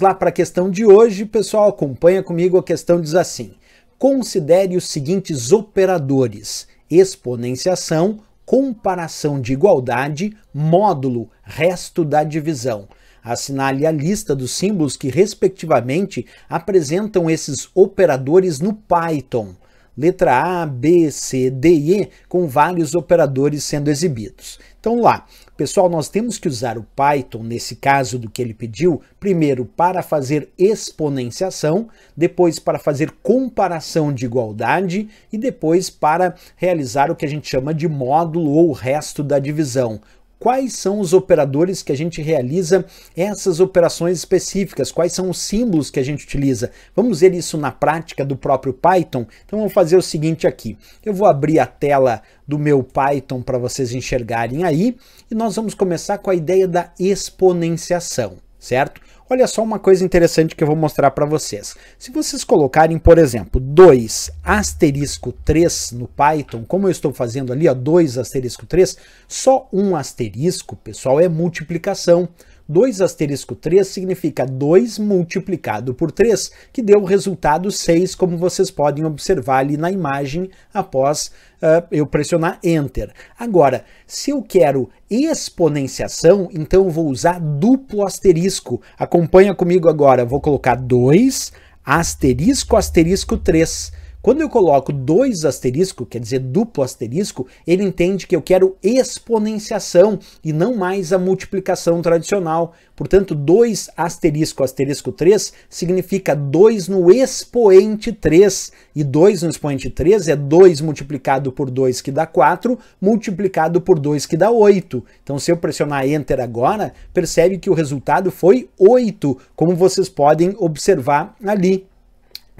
Vamos lá para a questão de hoje, pessoal. Acompanha comigo. A questão diz assim: considere os seguintes operadores: exponenciação, comparação de igualdade, módulo, resto da divisão. Assinale a lista dos símbolos que, respectivamente, apresentam esses operadores no Python. Letra A, B, C, D e E, com vários operadores sendo exibidos. Então, lá, Pessoal, nós temos que usar o Python, nesse caso do que ele pediu, primeiro para fazer exponenciação, depois para fazer comparação de igualdade e depois para realizar o que a gente chama de módulo ou resto da divisão quais são os operadores que a gente realiza essas operações específicas, quais são os símbolos que a gente utiliza. Vamos ver isso na prática do próprio Python? Então vamos fazer o seguinte aqui, eu vou abrir a tela do meu Python para vocês enxergarem aí e nós vamos começar com a ideia da exponenciação certo? Olha só uma coisa interessante que eu vou mostrar para vocês. Se vocês colocarem, por exemplo, 2 asterisco 3 no Python, como eu estou fazendo ali, 2 asterisco 3, só um asterisco, pessoal, é multiplicação. 2 asterisco 3 significa 2 multiplicado por 3, que deu o resultado 6, como vocês podem observar ali na imagem após uh, eu pressionar Enter. Agora, se eu quero exponenciação, então vou usar duplo asterisco. Acompanha comigo agora, vou colocar 2 asterisco asterisco 3 quando eu coloco dois asterisco, quer dizer duplo asterisco, ele entende que eu quero exponenciação e não mais a multiplicação tradicional. Portanto, 2 asterisco asterisco 3 significa 2 no expoente 3. E 2 no expoente 3 é 2 multiplicado por 2 que dá 4, multiplicado por 2 que dá 8. Então, se eu pressionar Enter agora, percebe que o resultado foi 8, como vocês podem observar ali.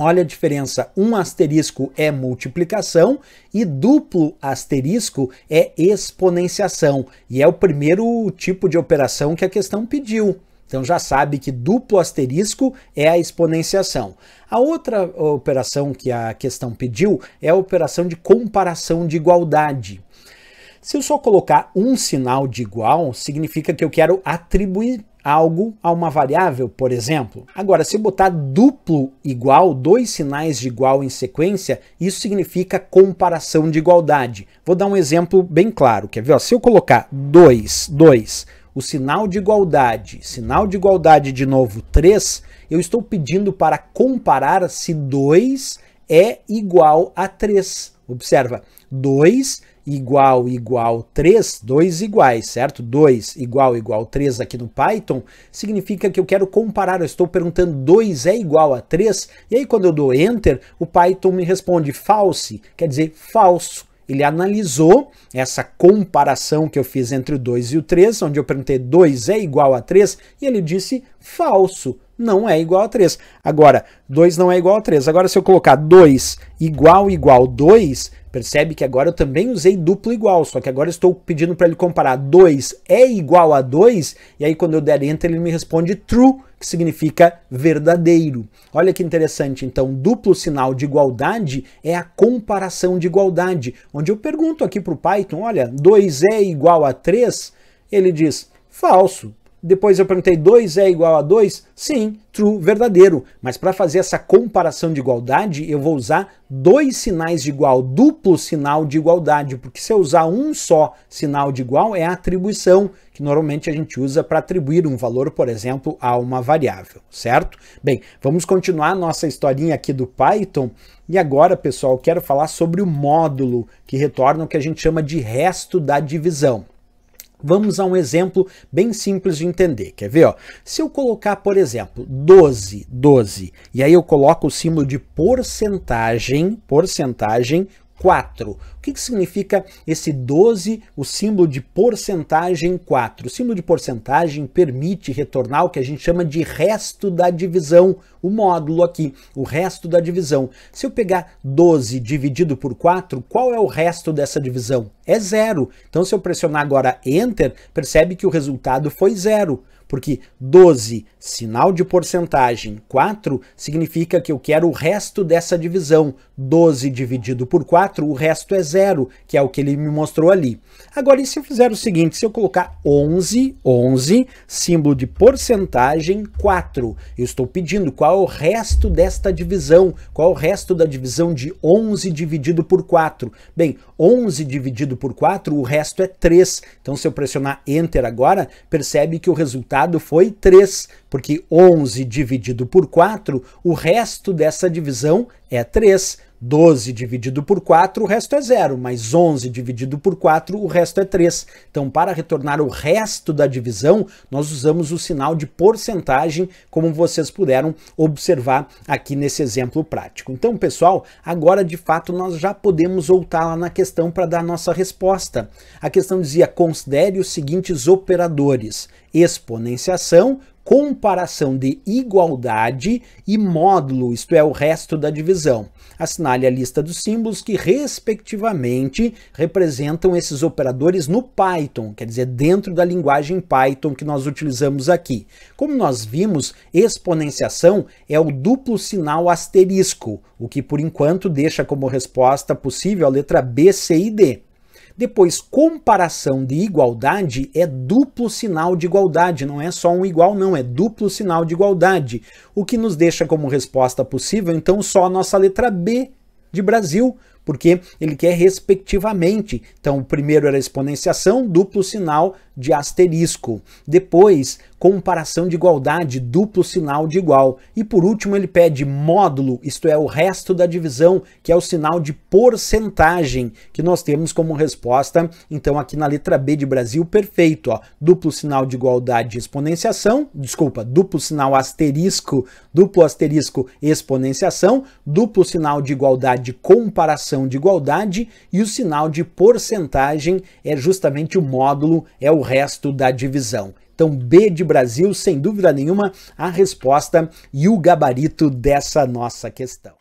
Olha a diferença. Um asterisco é multiplicação e duplo asterisco é exponenciação. E é o primeiro tipo de operação que a questão pediu. Então já sabe que duplo asterisco é a exponenciação. A outra operação que a questão pediu é a operação de comparação de igualdade. Se eu só colocar um sinal de igual, significa que eu quero atribuir algo a uma variável, por exemplo. Agora, se botar duplo igual, dois sinais de igual em sequência, isso significa comparação de igualdade. Vou dar um exemplo bem claro, quer ver? se eu colocar 2, 2, o sinal de igualdade, sinal de igualdade de novo 3, eu estou pedindo para comparar se 2 é igual a 3. Observa, 2 igual igual 3, 2 iguais, certo? 2 igual igual 3 aqui no Python, significa que eu quero comparar, eu estou perguntando 2 é igual a 3, e aí quando eu dou Enter, o Python me responde false, quer dizer falso. Ele analisou essa comparação que eu fiz entre o 2 e o 3, onde eu perguntei 2 é igual a 3, e ele disse falso não é igual a 3. Agora, 2 não é igual a 3. Agora, se eu colocar 2 igual igual 2, percebe que agora eu também usei duplo igual, só que agora estou pedindo para ele comparar 2 é igual a 2, e aí quando eu der enter ele me responde true, que significa verdadeiro. Olha que interessante, então, duplo sinal de igualdade é a comparação de igualdade, onde eu pergunto aqui para o Python, olha, 2 é igual a 3, ele diz falso, depois eu perguntei 2 é igual a 2? Sim, true, verdadeiro. Mas para fazer essa comparação de igualdade, eu vou usar dois sinais de igual, duplo sinal de igualdade, porque se eu usar um só sinal de igual é a atribuição, que normalmente a gente usa para atribuir um valor, por exemplo, a uma variável, certo? Bem, vamos continuar nossa historinha aqui do Python. E agora, pessoal, quero falar sobre o módulo que retorna o que a gente chama de resto da divisão. Vamos a um exemplo bem simples de entender. Quer ver? Ó? Se eu colocar, por exemplo, 12, 12, e aí eu coloco o símbolo de porcentagem, porcentagem 4. O que, que significa esse 12, o símbolo de porcentagem 4? O símbolo de porcentagem permite retornar o que a gente chama de resto da divisão, o módulo aqui, o resto da divisão. Se eu pegar 12 dividido por 4, qual é o resto dessa divisão? É zero. Então, se eu pressionar agora Enter, percebe que o resultado foi zero porque 12, sinal de porcentagem, 4, significa que eu quero o resto dessa divisão. 12 dividido por 4, o resto é zero, que é o que ele me mostrou ali. Agora, e se eu fizer o seguinte, se eu colocar 11, 11, símbolo de porcentagem, 4, eu estou pedindo qual é o resto desta divisão, qual é o resto da divisão de 11 dividido por 4. Bem, 11 dividido por 4, o resto é 3. Então, se eu pressionar Enter agora, percebe que o resultado resultado foi 3, porque 11 dividido por 4, o resto dessa divisão é 3. 12 dividido por 4, o resto é zero, mas 11 dividido por 4, o resto é 3. Então, para retornar o resto da divisão, nós usamos o sinal de porcentagem, como vocês puderam observar aqui nesse exemplo prático. Então, pessoal, agora de fato nós já podemos voltar lá na questão para dar nossa resposta. A questão dizia: considere os seguintes operadores: exponenciação, comparação de igualdade e módulo, isto é, o resto da divisão. Assinale a lista dos símbolos que, respectivamente, representam esses operadores no Python, quer dizer, dentro da linguagem Python que nós utilizamos aqui. Como nós vimos, exponenciação é o duplo sinal asterisco, o que por enquanto deixa como resposta possível a letra B, C e D. Depois, comparação de igualdade é duplo sinal de igualdade, não é só um igual, não, é duplo sinal de igualdade. O que nos deixa como resposta possível, então, só a nossa letra B de Brasil, porque ele quer respectivamente. Então, o primeiro era exponenciação, duplo sinal de asterisco. Depois, comparação de igualdade, duplo sinal de igual. E por último, ele pede módulo, isto é, o resto da divisão, que é o sinal de porcentagem, que nós temos como resposta, então, aqui na letra B de Brasil, perfeito, ó, duplo sinal de igualdade exponenciação, desculpa, duplo sinal asterisco, duplo asterisco exponenciação, duplo sinal de igualdade comparação condição de igualdade e o sinal de porcentagem é justamente o módulo, é o resto da divisão. Então, B de Brasil, sem dúvida nenhuma, a resposta e o gabarito dessa nossa questão.